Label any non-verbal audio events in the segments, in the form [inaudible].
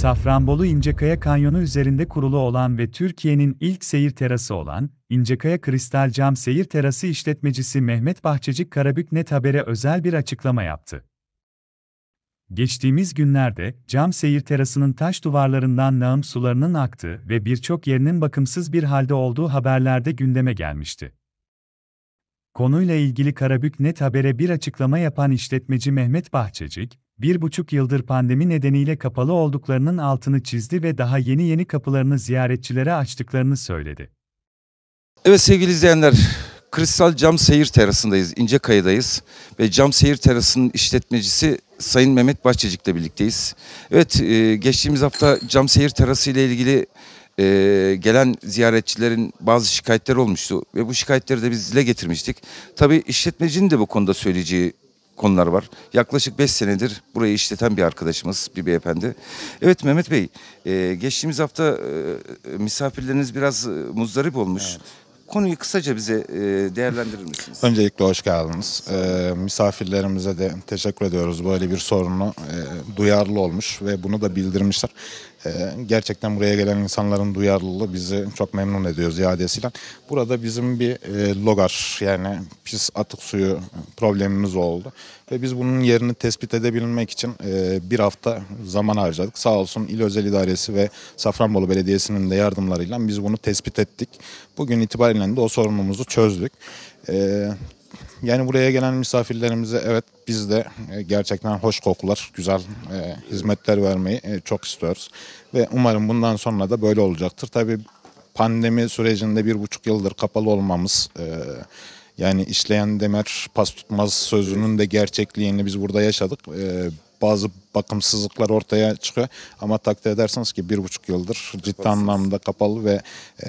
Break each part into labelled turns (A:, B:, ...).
A: Safranbolu İncekaya Kanyonu üzerinde kurulu olan ve Türkiye'nin ilk seyir terası olan İncekaya Kristal Cam Seyir Terası işletmecisi Mehmet Bahçecik Karabük Net Haber'e özel bir açıklama yaptı. Geçtiğimiz günlerde cam seyir terasının taş duvarlarından nağım sularının aktığı ve birçok yerinin bakımsız bir halde olduğu haberlerde gündeme gelmişti. Konuyla ilgili Karabük Net Haber'e bir açıklama yapan işletmeci Mehmet Bahçecik, bir buçuk yıldır pandemi nedeniyle kapalı olduklarının altını çizdi ve daha yeni yeni kapılarını ziyaretçilere açtıklarını söyledi.
B: Evet sevgili izleyenler, Kristal Cam Seyir Terası'ndayız, kayıdayız ve Cam Seyir Terası'nın işletmecisi Sayın Mehmet Bahçecik'le birlikteyiz. Evet, e, geçtiğimiz hafta Cam Seyir Terası ile ilgili ee, gelen ziyaretçilerin bazı şikayetleri olmuştu ve bu şikayetleri de biz dile getirmiştik. Tabii işletmecinin de bu konuda söyleyeceği konular var. Yaklaşık 5 senedir burayı işleten bir arkadaşımız, bir beyefendi. Evet Mehmet Bey, e, geçtiğimiz hafta e, misafirleriniz biraz e, muzdarip olmuş. Evet. Konuyu kısaca bize e, değerlendirir misiniz?
C: [laughs] Öncelikle hoş geldiniz. Ee, misafirlerimize de teşekkür ediyoruz. Böyle bir sorunu e, duyarlı olmuş ve bunu da bildirmişler. Ee, gerçekten buraya gelen insanların duyarlılığı bizi çok memnun ediyor ziyadesiyle. Burada bizim bir e, logar yani pis atık suyu problemimiz oldu. Ve biz bunun yerini tespit edebilmek için e, bir hafta zaman harcadık. Sağ olsun İl Özel İdaresi ve Safranbolu Belediyesi'nin de yardımlarıyla biz bunu tespit ettik. Bugün itibariyle de o sorunumuzu çözdük. E, yani buraya gelen misafirlerimize evet biz de e, gerçekten hoş kokular, güzel e, hizmetler vermeyi e, çok istiyoruz. Ve umarım bundan sonra da böyle olacaktır. Tabii pandemi sürecinde bir buçuk yıldır kapalı olmamız... E, yani işleyen demir pas tutmaz sözünün de gerçekliğini biz burada yaşadık. Ee, bazı bakımsızlıklar ortaya çıkıyor. Ama takdir edersiniz ki bir buçuk yıldır ciddi anlamda kapalı ve e,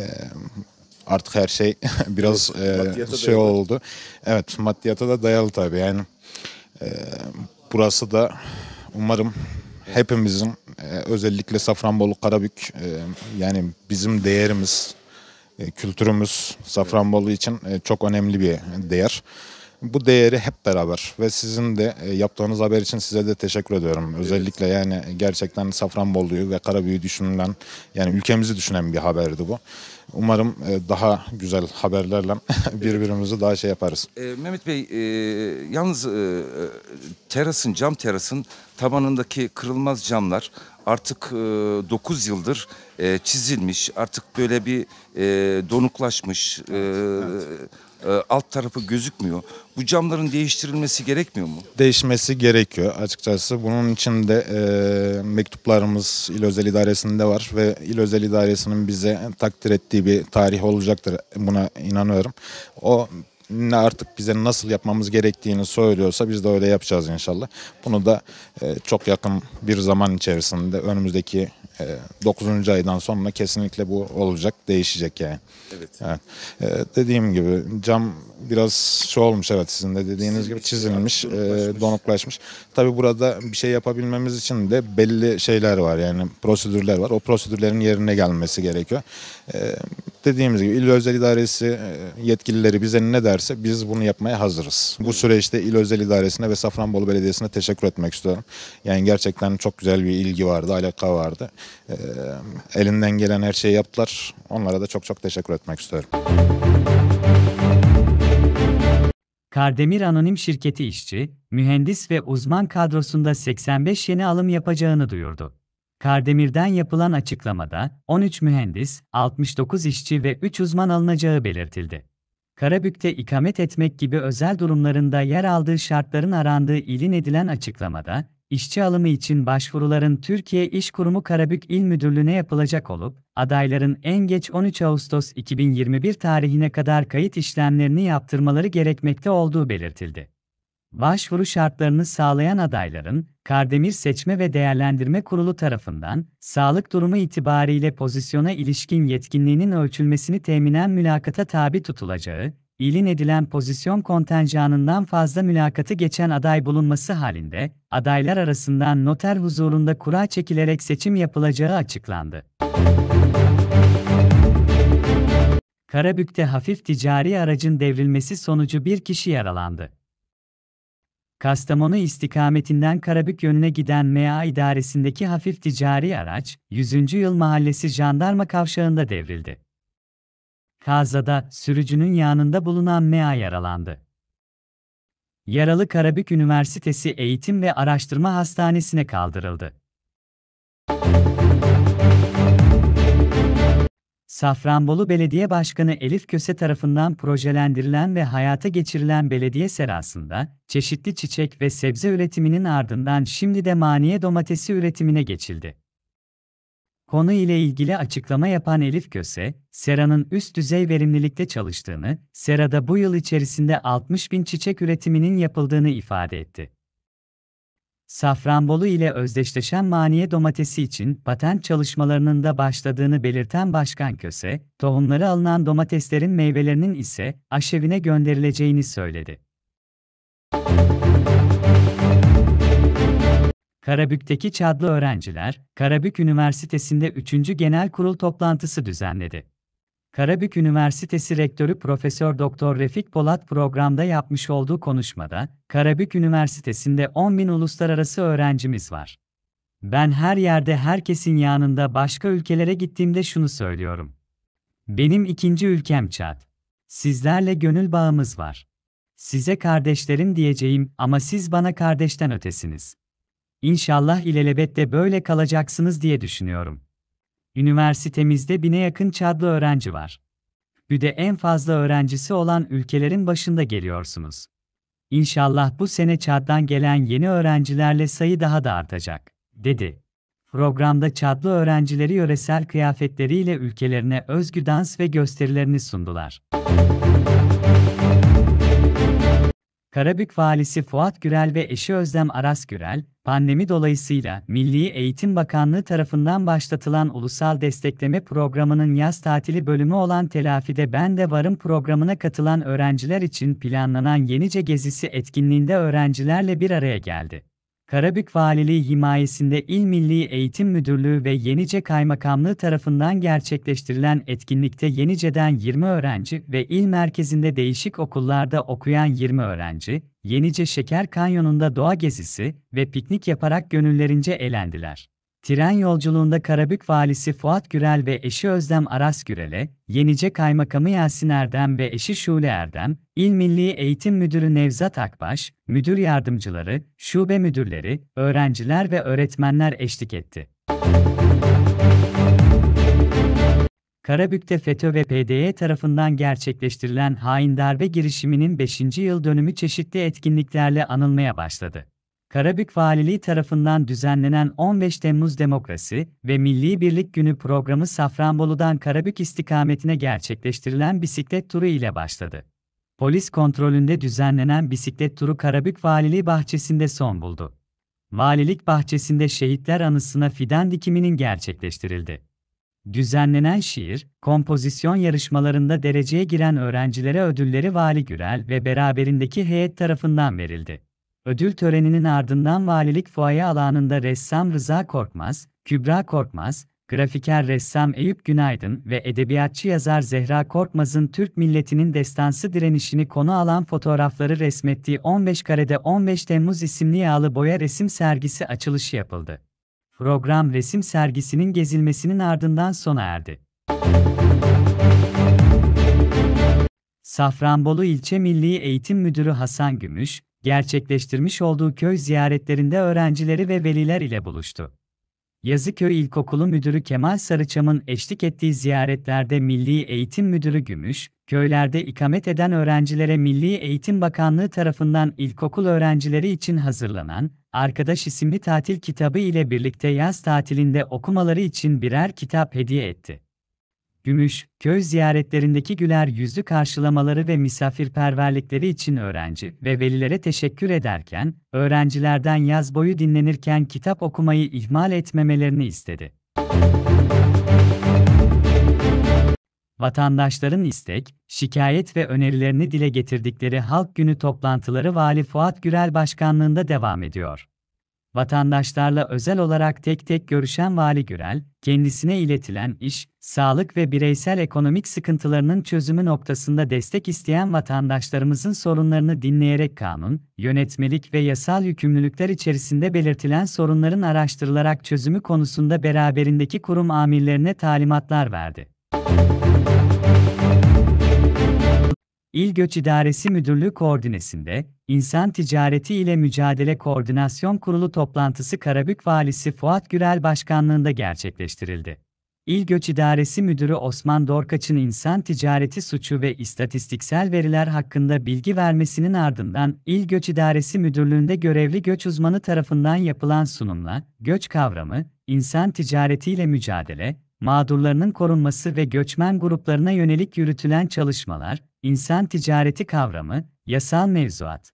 C: artık her şey [laughs] biraz e, şey dayalı. oldu. Evet maddiyata da dayalı tabii yani. E, burası da umarım hepimizin e, özellikle Safranbolu Karabük e, yani bizim değerimiz, e, kültürümüz Safranbolu için e, çok önemli bir değer bu değeri hep beraber ve sizin de e, yaptığınız haber için size de teşekkür ediyorum. Özellikle yani gerçekten Safranbolu'yu ve Karabüyü düşünülen yani ülkemizi düşünen bir haberdi bu. Umarım e, daha güzel haberlerle [laughs] birbirimizi daha şey yaparız.
B: E, Mehmet Bey yalnız terasın cam terasın tabanındaki kırılmaz camlar artık e, 9 yıldır çizilmiş artık böyle bir donuklaşmış. Evet, evet e, alt tarafı gözükmüyor. Bu camların değiştirilmesi gerekmiyor mu?
C: Değişmesi gerekiyor açıkçası. Bunun için de e, mektuplarımız İl Özel İdaresi'nde var ve İl Özel İdaresi'nin bize takdir ettiği bir tarih olacaktır. Buna inanıyorum. O ne artık bize nasıl yapmamız gerektiğini söylüyorsa biz de öyle yapacağız inşallah. Bunu da e, çok yakın bir zaman içerisinde önümüzdeki e, 9. aydan sonra kesinlikle bu olacak, değişecek yani. Evet. evet. E, dediğim gibi cam biraz şu şey olmuş evet sizin de dediğiniz gibi çizilmiş, e, donuklaşmış. Tabi burada bir şey yapabilmemiz için de belli şeyler var yani prosedürler var. O prosedürlerin yerine gelmesi gerekiyor. E, dediğimiz gibi il özel idaresi e, yetkilileri bize ne derse biz bunu yapmaya hazırız. Bu süreçte il özel idaresine ve Safranbolu Belediyesi'ne teşekkür etmek istiyorum. Yani gerçekten çok güzel bir ilgi vardı, alaka vardı. E, elinden gelen her şeyi yaptılar. Onlara da çok çok teşekkür etmek istiyorum.
A: Kardemir Anonim Şirketi işçi, mühendis ve uzman kadrosunda 85 yeni alım yapacağını duyurdu. Kardemir'den yapılan açıklamada 13 mühendis, 69 işçi ve 3 uzman alınacağı belirtildi. Karabük'te ikamet etmek gibi özel durumlarında yer aldığı şartların arandığı ilin edilen açıklamada, işçi alımı için başvuruların Türkiye İş Kurumu Karabük İl Müdürlüğü'ne yapılacak olup, adayların en geç 13 Ağustos 2021 tarihine kadar kayıt işlemlerini yaptırmaları gerekmekte olduğu belirtildi. Başvuru şartlarını sağlayan adayların, Kardemir Seçme ve Değerlendirme Kurulu tarafından, sağlık durumu itibariyle pozisyona ilişkin yetkinliğinin ölçülmesini teminen mülakata tabi tutulacağı, ilin edilen pozisyon kontenjanından fazla mülakatı geçen aday bulunması halinde, adaylar arasından noter huzurunda kura çekilerek seçim yapılacağı açıklandı. Karabük'te hafif ticari aracın devrilmesi sonucu bir kişi yaralandı. Kastamonu istikametinden Karabük yönüne giden MA idaresindeki hafif ticari araç, 100. Yıl Mahallesi jandarma kavşağında devrildi. Kazada, sürücünün yanında bulunan MA yaralandı. Yaralı Karabük Üniversitesi Eğitim ve Araştırma Hastanesi'ne kaldırıldı. Safranbolu Belediye Başkanı Elif Köse tarafından projelendirilen ve hayata geçirilen belediye serasında, çeşitli çiçek ve sebze üretiminin ardından şimdi de maniye domatesi üretimine geçildi. Konu ile ilgili açıklama yapan Elif Köse, seranın üst düzey verimlilikte çalıştığını, serada bu yıl içerisinde 60 bin çiçek üretiminin yapıldığını ifade etti. Safranbolu ile özdeşleşen maniye domatesi için patent çalışmalarının da başladığını belirten Başkan Köse, tohumları alınan domateslerin meyvelerinin ise aşevine gönderileceğini söyledi. Karabük'teki Çadlı öğrenciler, Karabük Üniversitesi'nde 3. Genel Kurul toplantısı düzenledi. Karabük Üniversitesi Rektörü Profesör Doktor Refik Polat programda yapmış olduğu konuşmada, Karabük Üniversitesi'nde 10 bin uluslararası öğrencimiz var. Ben her yerde herkesin yanında başka ülkelere gittiğimde şunu söylüyorum. Benim ikinci ülkem Çad. Sizlerle gönül bağımız var. Size kardeşlerim diyeceğim ama siz bana kardeşten ötesiniz. İnşallah ilelebet de böyle kalacaksınız diye düşünüyorum. Üniversitemizde bine yakın Çadlı öğrenci var. BÜ'de en fazla öğrencisi olan ülkelerin başında geliyorsunuz. İnşallah bu sene Çad'dan gelen yeni öğrencilerle sayı daha da artacak, dedi. Programda Çadlı öğrencileri yöresel kıyafetleriyle ülkelerine özgü dans ve gösterilerini sundular. Müzik Karabük valisi Fuat Gürel ve eşi Özlem Aras Gürel, pandemi dolayısıyla Milli Eğitim Bakanlığı tarafından başlatılan Ulusal Destekleme Programı'nın yaz tatili bölümü olan Telafi'de Ben de Varım programına katılan öğrenciler için planlanan Yenice gezisi etkinliğinde öğrencilerle bir araya geldi. Karabük Valiliği himayesinde İl Milli Eğitim Müdürlüğü ve Yenice Kaymakamlığı tarafından gerçekleştirilen etkinlikte Yenice'den 20 öğrenci ve il merkezinde değişik okullarda okuyan 20 öğrenci, Yenice Şeker Kanyonu'nda doğa gezisi ve piknik yaparak gönüllerince eğlendiler. Tren yolculuğunda Karabük valisi Fuat Gürel ve eşi Özlem Aras Gürel'e, Yenice Kaymakamı Yasin Erdem ve eşi Şule Erdem, İl Milli Eğitim Müdürü Nevzat Akbaş, müdür yardımcıları, şube müdürleri, öğrenciler ve öğretmenler eşlik etti. Karabük'te FETÖ ve PDY e tarafından gerçekleştirilen hain darbe girişiminin 5. yıl dönümü çeşitli etkinliklerle anılmaya başladı. Karabük Valiliği tarafından düzenlenen 15 Temmuz Demokrasi ve Milli Birlik Günü programı Safranbolu'dan Karabük istikametine gerçekleştirilen bisiklet turu ile başladı. Polis kontrolünde düzenlenen bisiklet turu Karabük Valiliği bahçesinde son buldu. Valilik bahçesinde şehitler anısına fidan dikiminin gerçekleştirildi. Düzenlenen şiir, kompozisyon yarışmalarında dereceye giren öğrencilere ödülleri Vali Gürel ve beraberindeki heyet tarafından verildi. Ödül töreninin ardından valilik fuaye alanında ressam Rıza Korkmaz, Kübra Korkmaz, grafiker ressam Eyüp Günaydın ve edebiyatçı yazar Zehra Korkmaz'ın Türk milletinin destansı direnişini konu alan fotoğrafları resmettiği 15 karede 15 Temmuz isimli yağlı boya resim sergisi açılışı yapıldı. Program resim sergisinin gezilmesinin ardından sona erdi. Safranbolu İlçe Milli Eğitim Müdürü Hasan Gümüş, gerçekleştirmiş olduğu köy ziyaretlerinde öğrencileri ve veliler ile buluştu. Yazıköy İlkokulu Müdürü Kemal Sarıçam'ın eşlik ettiği ziyaretlerde Milli Eğitim Müdürü Gümüş, köylerde ikamet eden öğrencilere Milli Eğitim Bakanlığı tarafından ilkokul öğrencileri için hazırlanan Arkadaş isimli tatil kitabı ile birlikte yaz tatilinde okumaları için birer kitap hediye etti. Gümüş, köy ziyaretlerindeki güler yüzlü karşılamaları ve misafirperverlikleri için öğrenci ve velilere teşekkür ederken, öğrencilerden yaz boyu dinlenirken kitap okumayı ihmal etmemelerini istedi. Vatandaşların istek, şikayet ve önerilerini dile getirdikleri Halk Günü toplantıları Vali Fuat Gürel Başkanlığında devam ediyor. Vatandaşlarla özel olarak tek tek görüşen Vali Gürel, kendisine iletilen iş, sağlık ve bireysel ekonomik sıkıntılarının çözümü noktasında destek isteyen vatandaşlarımızın sorunlarını dinleyerek kanun, yönetmelik ve yasal yükümlülükler içerisinde belirtilen sorunların araştırılarak çözümü konusunda beraberindeki kurum amirlerine talimatlar verdi. İl Göç İdaresi Müdürlüğü koordinesinde, İnsan Ticareti ile Mücadele Koordinasyon Kurulu toplantısı Karabük Valisi Fuat Gürel Başkanlığında gerçekleştirildi. İl Göç İdaresi Müdürü Osman Dorkaç'ın insan ticareti suçu ve istatistiksel veriler hakkında bilgi vermesinin ardından İl Göç İdaresi Müdürlüğü'nde görevli göç uzmanı tarafından yapılan sunumla, göç kavramı, insan ticaretiyle mücadele, mağdurlarının korunması ve göçmen gruplarına yönelik yürütülen çalışmalar, İnsan ticareti kavramı, yasal mevzuat.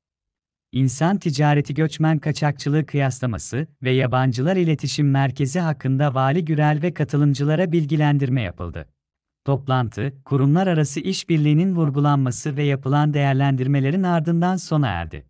A: İnsan ticareti göçmen kaçakçılığı kıyaslaması ve yabancılar iletişim merkezi hakkında Vali Gürel ve katılımcılara bilgilendirme yapıldı. Toplantı, kurumlar arası işbirliğinin vurgulanması ve yapılan değerlendirmelerin ardından sona erdi.